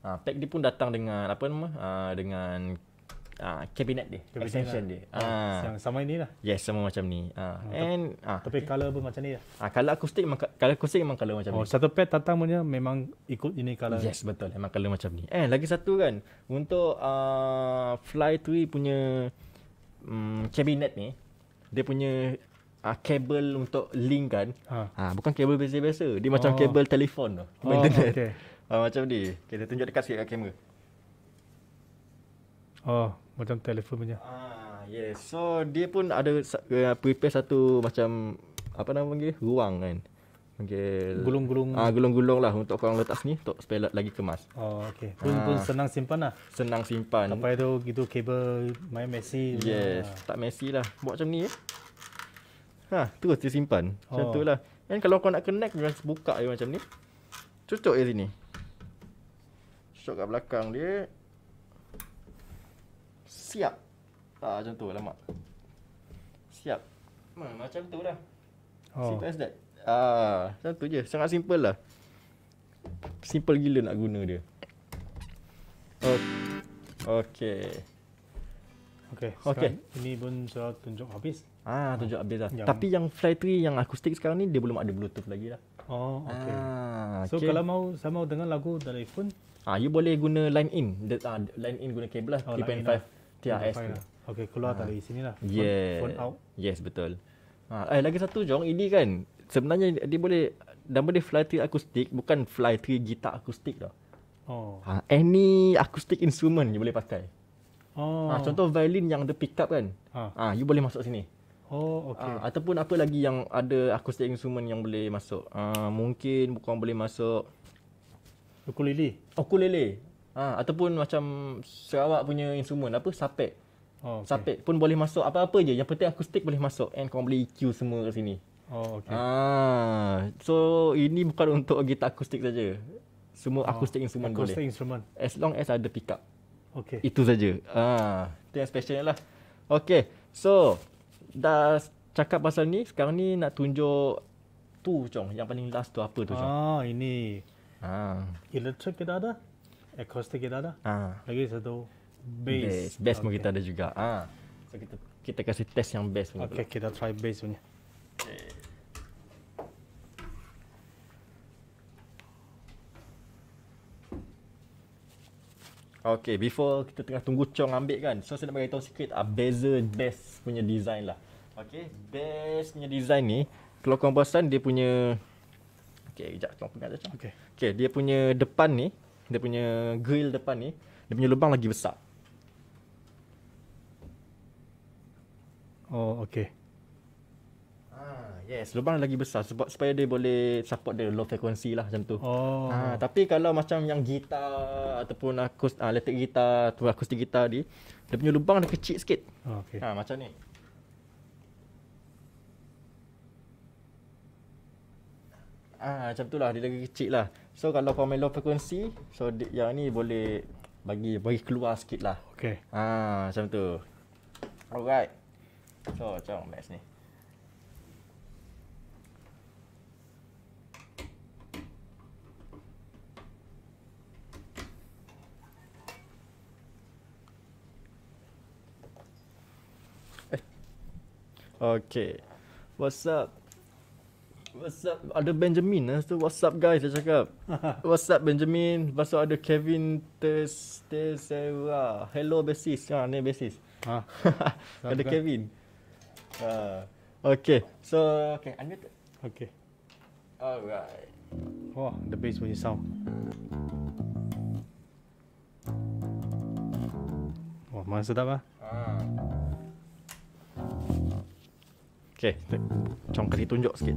Ah uh, pack dia pun datang dengan apa nama? Uh, dengan ah cabinet dia, cabinet extension lah. dia. Ah uh, yang sama ini lah. Yes, sama macam ni. Ah uh, uh, and ah tapi okay. color pun macam ni lah. Ah color akustik memang color akustik memang color macam oh, ni. Oh, satu pack datang punya memang ikut ini color. Yes, betul. Memang color macam ni. Eh, lagi satu kan untuk ah Fly 3 punya um, cabinet ni dia punya ah kabel untuk link kan. Ah ha. bukan kabel biasa-biasa. Dia oh. macam kabel telefon tu. Oh, internet. Okay. Ah macam ni. kita tunjuk dekat sikit kat kamera. Oh, macam telefon punya. Ah, yes. So dia pun ada uh, prepare satu macam apa nama panggil? Ruang kan. Panggil gulung-gulung. Ah, gulung-gulung lah untuk korang letak sini untuk spare lagi kemas. Oh, okey. Pun uh, pun ah. senang simpan lah. Senang simpan. Sampai tu gitu kabel main messy. Yes, lah. tak messy lah. Buat macam ni eh. Ha, terus dia simpan. Macam oh. tu lah. Dan kalau kau nak connect, buka je macam ni. Cucuk je sini masuk kat belakang dia siap ah macam tu lah lama siap macam tu lah. oh. simple as that ah macam tu je sangat simple lah simple gila nak guna dia okey okey okey okay. ini pun saya tunjuk habis Ah, tunjuk ah, habis lah. Yang Tapi yang Fly 3 yang akustik sekarang ni dia belum ada bluetooth lagi lah. Oh, okey. Ah, so okay. kalau mau sama dengan lagu dari phone Ah, you boleh guna line in. The, uh, line in guna kabel lah. Oh, 3.5 lah. TRS s lah. Okay, keluar ha. dari sini lah. Phone, yeah. phone out. Yes, betul. Ah, Eh, lagi satu, Jong. Ini kan, sebenarnya dia boleh, nama dia fly 3 akustik, bukan fly 3 gitar akustik lah. Oh. Ha. Any akustik instrument you boleh pakai. Oh. Ha. contoh violin yang ada pickup kan. Ha. ha. you boleh masuk sini. Oh, okay. Ha. ataupun apa lagi yang ada akustik instrument yang boleh masuk. Ha. mungkin bukan boleh masuk Ukulele. Ukulele. Ha, ataupun macam Sarawak punya instrument apa? Sapek. Oh, okay. Sapek pun boleh masuk apa-apa je. Yang penting akustik boleh masuk. And kau boleh EQ semua kat sini. Oh, okay. Ha, so, ini bukan untuk gitar akustik saja. Semua oh, akustik instrument boleh. Akustik instrument. As long as ada pickup. Okay. Itu saja. Ha, itu yang specialnya lah. Okay. So, dah cakap pasal ni. Sekarang ni nak tunjuk tu, Chong. Yang paling last tu apa tu, Chong? Ah, ini. Ah. Electric kita ada. Acoustic kita ada. Ah. Lagi satu bass. Bass, bass okay. pun kita ada juga. Ah. So kita kita kasih test yang bass punya. Okey, kita try bass punya. Okay, before kita tengah tunggu Chong ambil kan So, saya nak beritahu sikit uh, Beza bass punya design lah Okay, bass punya design ni Kalau korang perasan, dia punya Okey, sekejap tengok pengat saja. Okay. okay, dia punya depan ni, dia punya grill depan ni, dia punya lubang lagi besar. Oh, okay. Ah, yes, lubang lagi besar sebab supaya dia boleh support dia low frequency lah macam tu. Oh. Ha, tapi kalau macam yang gitar ataupun akus, ha, electric gitar, tu akustik gitar ni, dia punya lubang dia kecil sikit. Oh, okay. Ha, macam ni. Ah, macam tu lah, dia lagi kecil lah. So kalau kau main low frequency, so yang ni boleh bagi bagi keluar sikit lah. Okay. Ah, macam tu. Alright. So macam max ni. Eh. Okay. What's up? What's up? Ada Benjamin lah eh? tu. What's up guys? Dia cakap. What's up Benjamin? Lepas ada Kevin Tessera. Hello Basis. Ah, ha, ni Basis. Ha. ada Kevin. Uh, okay. So, okay. Unmuted. Okay. Alright. Wah, oh, the bass punya sound. Wah, oh, mana sedap lah. Ha. Uh. Okay, jom kasi tunjuk sikit. Ha,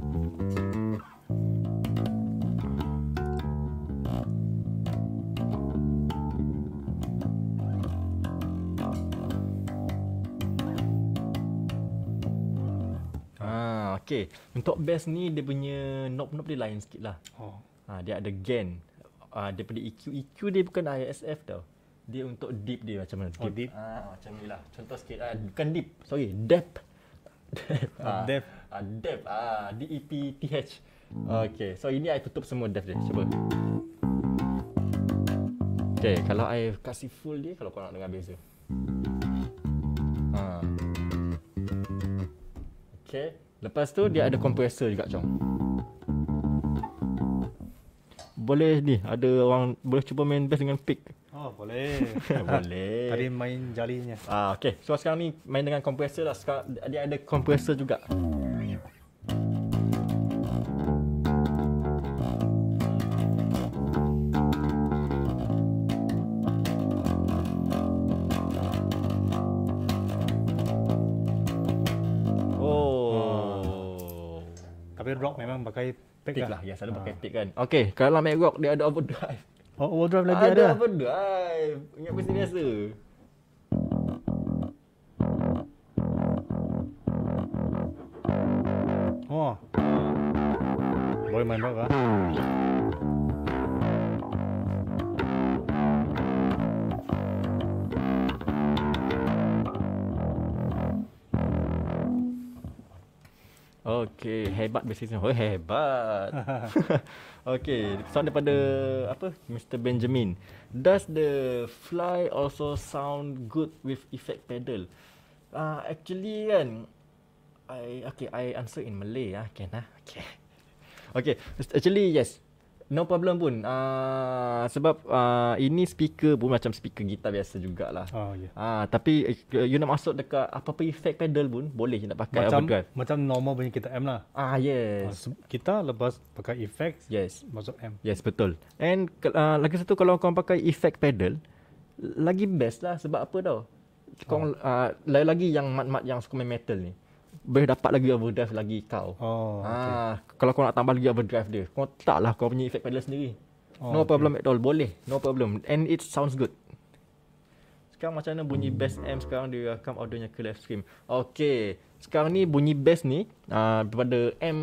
okay, untuk bass ni dia punya knob-knob dia lain sikit lah. Oh. Ha, dia ada gain. Ha, daripada EQ, EQ dia bukan ISF tau. Dia untuk deep dia macam mana. Deep. Oh, deep. Ha, macam ni lah. Contoh sikit lah. Bukan deep, sorry. Depth. Ah, ah, dev. Ah, Dev. Ah, D E P T H. Okay, so ini saya tutup semua Dev dia. Cuba. Okay, kalau saya kasih full dia, kalau kau nak dengar beza. Ah. Okay, lepas tu dia ada compressor juga, Chong. Boleh ni, ada orang boleh cuba main bass dengan pick. Boleh. Boleh. Tadi main jalinya. Ah, okey. So sekarang ni main dengan compressor lah. Sekarang dia ada compressor juga. Oh. Oh. Tapi rock memang pakai pick, lah. Ya, selalu ah. pakai pick kan. Okey, kalau main rock dia ada overdrive. Oh, all drive lagi ada. Ada apa drive? Ingat mesti hmm. biasa. Oh. Boy main bawah. Okey, hebat bisnes. Oh, hebat. Okey, So daripada apa? Mr Benjamin. Does the fly also sound good with effect pedal? Ah, uh, actually kan I okay, I answer in Malay ah, kan ah. Okay. Okay, actually yes. No problem pun. Uh, sebab uh, ini speaker pun macam speaker gitar biasa jugalah. Ah, oh, ya. yeah. uh, tapi uh, you nak masuk dekat apa-apa effect pedal pun boleh nak pakai. Macam, overdrive. macam normal punya kita M lah. Ah, yes. Uh, kita lepas pakai effect, yes. masuk M. Yes, betul. And uh, lagi satu kalau kau pakai effect pedal, lagi best lah sebab apa tau. Kau, oh. uh, lagi-lagi yang mat-mat yang suka main metal ni boleh dapat lagi overdrive lagi kau. Oh, ah, okay. kalau kau nak tambah lagi overdrive dia, kau tak lah kau punya efek pedal sendiri. Oh, no okay. problem at all. Boleh. No problem. And it sounds good. Sekarang macam mana bunyi bass m? sekarang dia rakam audionya ke live stream. Okay. Sekarang ni bunyi bass ni, uh, daripada M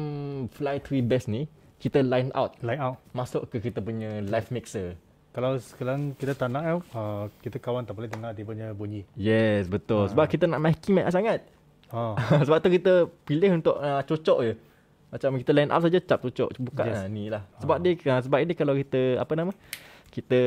Fly 3 bass ni, kita line out. Line out. Masuk ke kita punya live mixer. Kalau sekarang kita tak nak, uh, kita kawan tak boleh dengar dia punya bunyi. Yes, betul. Uh. kita nak making mic sangat. Ha. sebab tu kita pilih untuk uh, cocok je. Macam kita line up saja cap cocok buka yes. ha, ni lah. Ha. Sebab ha. dia sebab ini kalau kita apa nama? Kita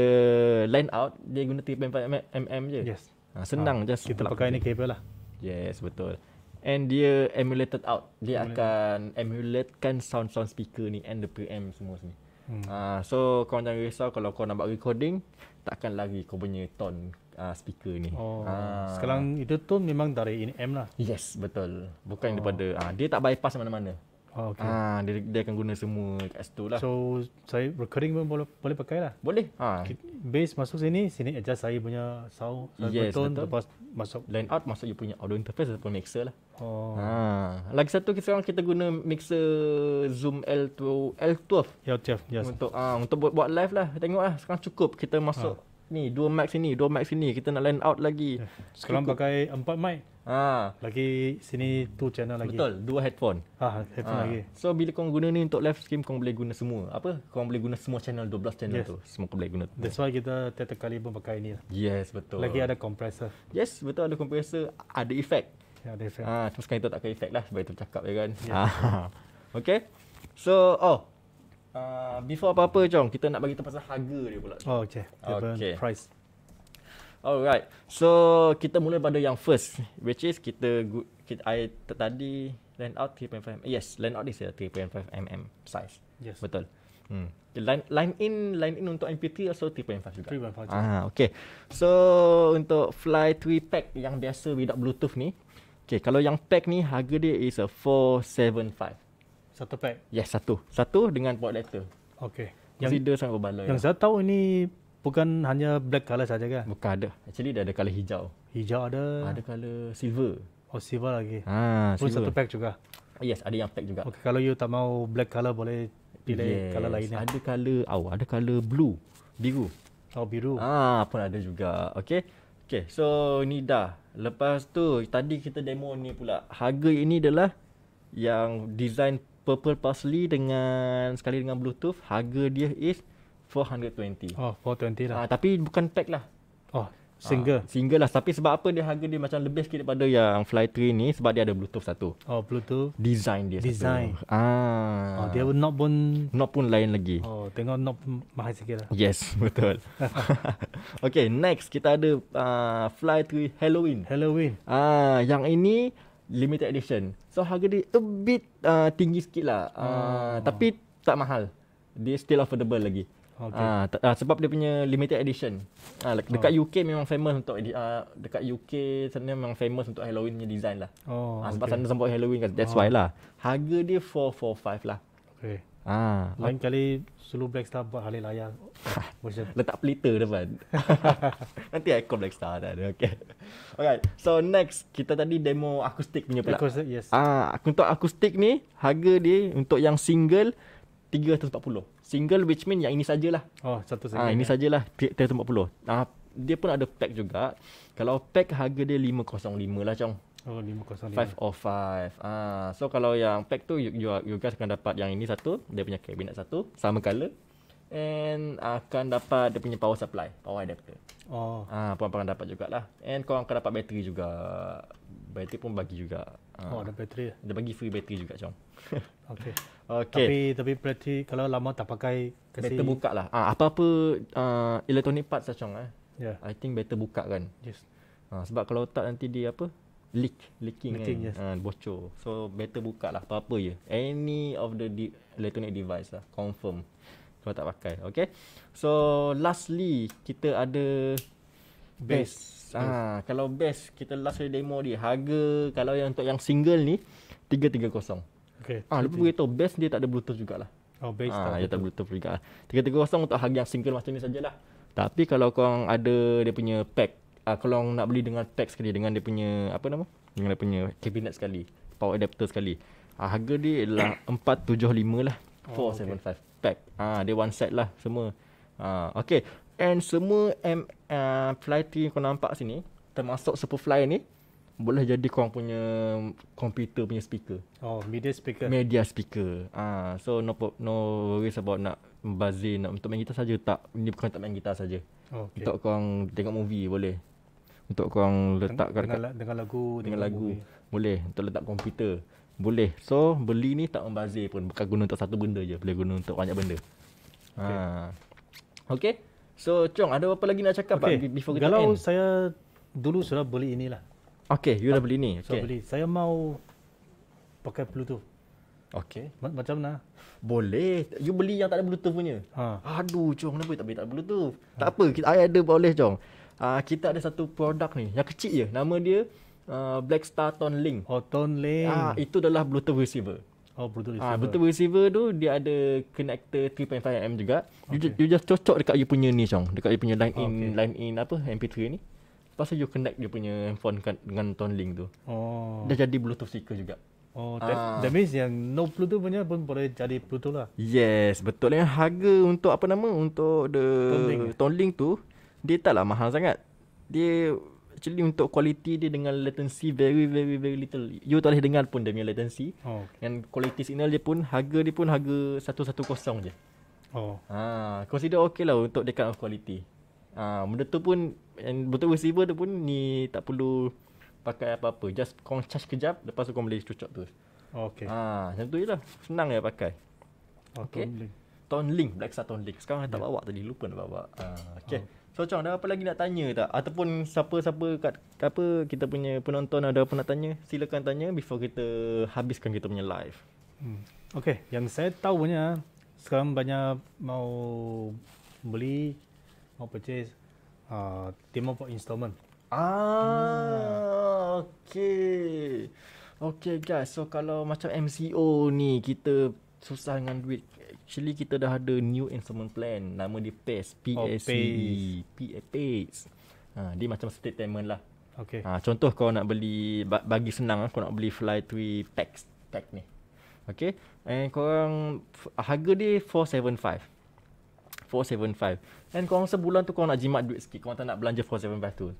line out dia guna 3.4 mm je. Yes. Ha, senang ha. just kita pakai ni kabel lah. Yes, betul. And dia emulated out. Dia emulated. akan emulatekan sound-sound speaker ni and the PM semua sini. Hmm. Ha, so kau jangan risau kalau kau nak buat recording takkan lagi kau punya tone uh, speaker ni. Oh. Ah. Sekarang itu tu memang dari in M lah. Yes, betul. Bukan oh. daripada ah dia tak bypass mana-mana. Oh, okay. Ah, dia, dia akan guna semua kat situ lah. So, saya recording pun boleh, boleh pakai lah? Boleh. Ha. Ah. Bass masuk sini, sini adjust saya punya sound, saya yes, tone, betul. lepas masuk. Line out masuk you punya audio interface ataupun mixer lah. Oh. Ha. Lagi satu, sekarang kita guna mixer Zoom L2, L12. L12, yes. Untuk, ah, untuk buat, buat live lah. Tengok lah, sekarang cukup kita masuk. Ha ni dua mic sini, dua mic sini kita nak line out lagi. Yeah. Sekarang Cukup. pakai empat mic. Ha. Lagi sini two channel lagi. Betul, dua headphone. Ha, headphone ha. lagi. So bila kau guna ni untuk live stream kau boleh guna semua. Apa? Kau boleh guna semua channel 12 channel yes. tu. Semua kau boleh guna. Tu. That's why kita tiap kali pun pakai ni. Lah. Yes, betul. Lagi ada compressor. Yes, betul ada compressor, ada effect. Yeah, ada effect. Ha, terus kan kita tak ada effect lah sebab itu cakap je ya kan. Yes. Ya, ha. Okay. So, oh, Ah, before apa-apa Chong, kita nak bagi tahu pasal harga dia pula. Oh, okey. Okay. Price. Alright. So, kita mula pada yang first, which is kita good kita I tadi land out 3.5. mm Yes, land out dia 3.5 mm size. Yes. Betul. Hmm. Line, line in line in untuk MP3 also 3.5 juga. 3.5. Juga. Ah, okay. So, untuk fly 3 pack yang biasa without bluetooth ni, Okay, kalau yang pack ni harga dia is a 475. Satu pack? Yes, satu. Satu dengan port letter. Okey. Yang, Consider sangat berbaloi. Yang lah. saya tahu ini bukan hanya black color saja kan? Bukan ada. Actually dia ada color hijau. Hijau ada? Ada color silver. Oh, silver lagi. Ha, ah, Pun oh, silver. satu pack juga? Yes, ada yang pack juga. Okey, kalau you tak mau black color boleh pilih yes. color lain. Ya? Ada color, oh, ada color blue. Biru. Oh, biru. Ah, pun ada juga. Okey. Okey, so ni dah. Lepas tu, tadi kita demo ni pula. Harga ini adalah yang design purple parsley dengan sekali dengan bluetooth harga dia is 420. Oh, 420 lah. Ah, tapi bukan pack lah. Oh, single. Ah, single lah tapi sebab apa dia harga dia macam lebih sikit daripada yang Fly 3 ni sebab dia ada bluetooth satu. Oh, bluetooth. Design dia Design. satu. Design. Ah. Oh, dia not pun not pun lain lagi. Oh, tengok not mahal sikit lah. Yes, betul. okay, next kita ada uh, Fly 3 Halloween. Halloween. Ah, yang ini limited edition. So harga dia a bit uh, tinggi sikit lah. Uh, hmm. Tapi tak mahal. Dia still affordable lagi. Okay. Uh, uh, sebab dia punya limited edition. Uh, dekat oh. UK memang famous untuk uh, dekat UK sana memang famous untuk Halloween punya design lah. Oh, uh, sebab okay. sana sambut Halloween kan. That's oh. why lah. Harga dia 445 lah. Ah, lain kali slow blackstar star buat halil layang. Letak pelita depan. Nanti aku black star tak ada. Okay. Alright. So next kita tadi demo akustik punya pula. Akustik, yes. Ah, untuk akustik ni harga dia untuk yang single tiga ratus empat puluh. Single which mean yang ini sajalah. Oh, satu saja. Ah, ini ya. sajalah puluh. Ah, dia pun ada pack juga. Kalau pack harga dia lima lima lah, Cong. 5 of 5. Ah, so kalau yang pack tu you, you, you guys akan dapat yang ini satu, dia punya cabinet satu, sama color. And akan dapat dia punya power supply, power adapter. Oh. Ah, pun akan dapat jugaklah. And kau akan dapat bateri juga. Bateri pun bagi juga. Ah. Oh, ada bateri. Ya? Dia bagi free bateri juga, Chong. okay. okay. Tapi tapi bateri kalau lama tak pakai kasi better buka lah. Ah, apa-apa uh, electronic parts lah, Chong eh. Yeah. I think better buka kan. Yes. Ah, sebab kalau tak nanti dia apa? leak leaking, leaking kan yes. uh, bocor so better buka lah apa-apa je any of the de- electronic device lah confirm kalau tak pakai okay so lastly kita ada best Ah, ha, kalau best kita last kali demo dia harga kalau yang untuk yang single ni 330. Okey. Ah, ha, lebih begitu best dia tak ada bluetooth jugaklah. Oh, best ha, ah, tak. dia tak bluetooth juga. 330 untuk harga yang single macam ni sajalah. Tapi kalau kau ada dia punya pack uh, kalau nak beli dengan tag sekali dengan dia punya apa nama dengan dia punya kabinet sekali power adapter sekali uh, harga dia adalah 475 lah oh, 475 okay. pack ah uh, dia one set lah semua ah uh, okey and semua m uh, flight yang kau nampak sini termasuk superfly ni boleh jadi kau punya komputer punya speaker. Oh, media speaker. Media speaker. Ah, so no no worries about nak bazir nak untuk main gitar saja tak. Ini bukan tak main gitar saja. Oh, okay. Untuk korang tengok movie boleh untuk kau letak dengan, dekat, dengan lagu dengan, dengan lagu movie. boleh untuk letak komputer boleh so beli ni tak membazir pun bukan guna untuk satu benda je boleh guna untuk banyak benda okay. ha okey so chong ada apa lagi nak cakap okay. pak before kita kalau end kalau saya dulu sudah beli inilah okey you tak, dah beli ni okey beli saya mau pakai bluetooth Okay. Macam mana? Boleh. You beli yang tak ada bluetooth punya. Ha. Aduh, Chong. Kenapa you tak boleh tak bluetooth? Ha. Tak apa. Kita, ada boleh, Chong uh, kita ada satu produk ni yang kecil je nama dia uh, Black Star Tone Link. Oh Tone Link. Uh, itu adalah Bluetooth receiver. Oh Bluetooth receiver. Uh, Bluetooth receiver tu dia ada connector 3.5 mm juga. Okay. You, just cocok dekat you punya ni song, dekat you punya line in okay. line in apa MP3 ni. Lepas tu you connect dia punya handphone kan, dengan Tone Link tu. Oh. Dah jadi Bluetooth speaker juga. Oh, that, uh, that means yang no Bluetooth punya pun boleh jadi Bluetooth lah. Yes, betul. Yang harga untuk apa nama, untuk the Tone tu, dia lah mahal sangat. Dia actually untuk quality dia dengan latency very very very little. You tak boleh dengar pun dia punya latency. Oh. Dan quality signal dia pun harga dia pun harga 110 je. Oh. Ha, consider okay lah untuk dekat of quality. Ha, benda tu pun and betul receiver tu pun ni tak perlu pakai apa-apa. Just kau charge kejap lepas tu kau boleh cucuk tu. Okay. Ha, macam tu je lah. Senang je pakai. Oh, okay. Tone link. Tone Black Star Tone link. Sekarang yeah. tak ya. bawa tadi. Lupa nak bawa. Ha, okay. Oh. So Chong apa lagi nak tanya tak Ataupun siapa-siapa kat, kat apa Kita punya penonton ada apa nak tanya Silakan tanya before kita habiskan kita punya live hmm. Okay yang saya tahu punya Sekarang banyak mau beli Mau purchase uh, Demo for installment Ah, hmm. okay. Okay guys, so kalau macam MCO ni kita susah dengan duit Actually kita dah ada new instrument plan Nama dia PES P-A-C-E e. oh, eh, PES ha, Dia macam statement lah Okay. Ha, contoh kau nak beli Bagi senang eh, Kau nak beli Fly Tui Pack Pack ni Okay And korang Harga dia 475 475 And korang sebulan tu kau nak jimat duit sikit Korang tak nak belanja 475 tu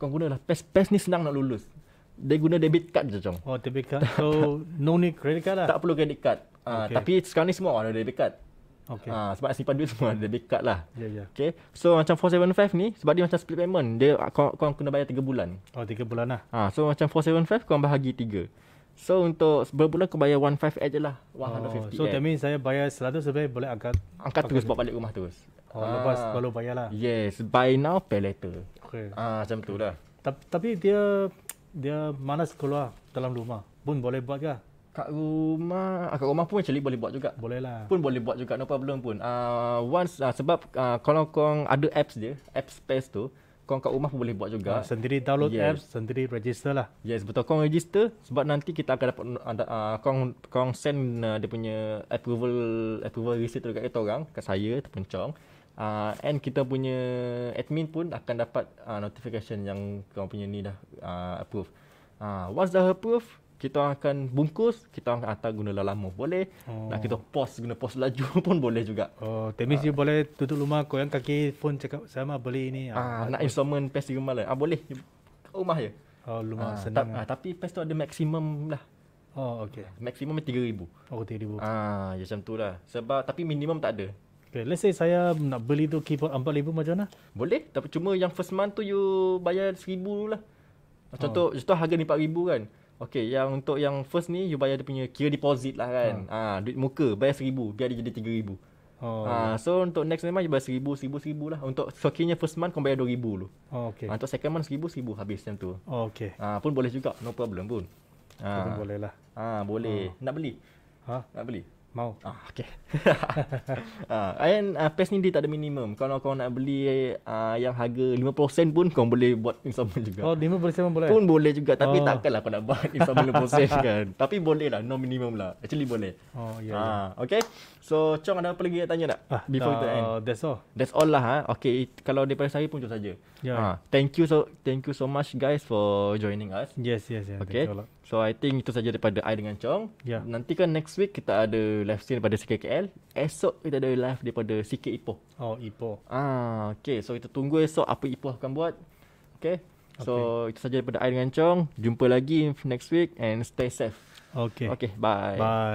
Kau guna lah. PES PES ni senang nak lulus Dia guna debit card je Jom. Oh debit card So no need credit card lah Tak perlu credit card Uh, Tapi sekarang ni semua orang ada debit card. Okay. Uh, sebab simpan duit semua ada debit card lah. Yeah, yeah. Okay. So macam 475 ni sebab dia macam split payment. Dia kau, kau kena bayar 3 bulan. Oh 3 bulan lah. Uh, so macam 475 kau bahagi 3. So untuk berbulan kau bayar 15 aja lah 150. Oh, so that means saya bayar 100 sampai boleh angkat angkat terus buat balik rumah terus. Oh, ah. lepas baru bayar lah. Yes, buy now pay later. Okay. Ah, macam okay. tu lah. Tapi dia dia malas keluar dalam rumah. Pun boleh buat ke? Kat rumah, ah, kat rumah pun actually boleh buat juga. Boleh lah. Pun boleh buat juga, no problem pun. Uh, once, uh, sebab uh, kalau kau ada apps dia, app space tu, kau kat rumah pun boleh buat juga. Uh, sendiri download yes. apps, sendiri register lah. Yes, betul. Kau register sebab nanti kita akan dapat, uh, uh, kau send uh, dia punya approval approval receipt tu dekat kita orang, kat saya, ataupun Chong. Uh, and kita punya admin pun akan dapat uh, notification yang kau punya ni dah uh, approve. Uh, once dah approve, kita akan bungkus, kita akan hantar guna lama boleh. Oh. Nak kita pause guna pause laju pun boleh juga. Oh, temis uh, ah. boleh tutup rumah kau yang kaki pun cakap sama boleh ini. Ah, uh, uh, nak uh, installment di rumah lah. Ah, boleh boleh. Rumah je. Oh, rumah uh, senang. Ta- lah. uh, tapi pes tu ada maksimum lah. Oh, okey. Maksimum ni 3000. Oh, 3000. Ah, uh, ya macam tulah. Sebab tapi minimum tak ada. Okay, let's say saya nak beli tu keyboard 4000 macam mana? Boleh, tapi cuma yang first month tu you bayar 1000 lah. Contoh, oh. contoh harga ni 4000 kan. Okay, yang untuk yang first ni, you bayar dia punya kira deposit lah kan. Ha. Ha, duit muka, bayar RM1,000. Biar dia jadi RM3,000. Oh. Ha, so untuk next memang you bayar seribu, seribu, seribu lah. Untuk sekiranya first month, kau bayar dua ribu dulu. Oh, okay. Ha, ah, untuk second month, seribu, seribu habis macam tu. Oh, okay. Ha, pun boleh juga, no problem pun. Ha. boleh lah. Ha, boleh. Oh. Nak beli? Ha? Nak beli? Mau. Ah, okay. ah, and uh, PES ni dia tak ada minimum. Kalau kau nak beli uh, yang harga 50 sen pun kau boleh buat installment juga. Oh, 50 sen pun boleh? Pun boleh juga. Tapi oh. takkanlah kau nak buat installment 50 sen kan. Tapi boleh lah. No minimum lah. Actually boleh. Oh, ya. ya. ah, yeah. Okay. So, Chong ada apa lagi nak tanya tak? Ah, before uh, kita end. That's all. That's all lah. Ha? Okay, it, kalau daripada saya pun cuma saja. Yeah. Ha, thank you so thank you so much guys for joining us. Yes, yes. yes okay. So, I think itu saja daripada I dengan Chong. Yeah. Nanti kan next week kita ada live stream daripada CKKL. Esok kita ada live daripada CK Ipoh. Oh, Ipoh. Ah, okay, so kita tunggu esok apa Ipoh akan buat. Okay. So, okay. itu saja daripada I dengan Chong. Jumpa lagi next week and stay safe. Okay. Okay, bye. Bye.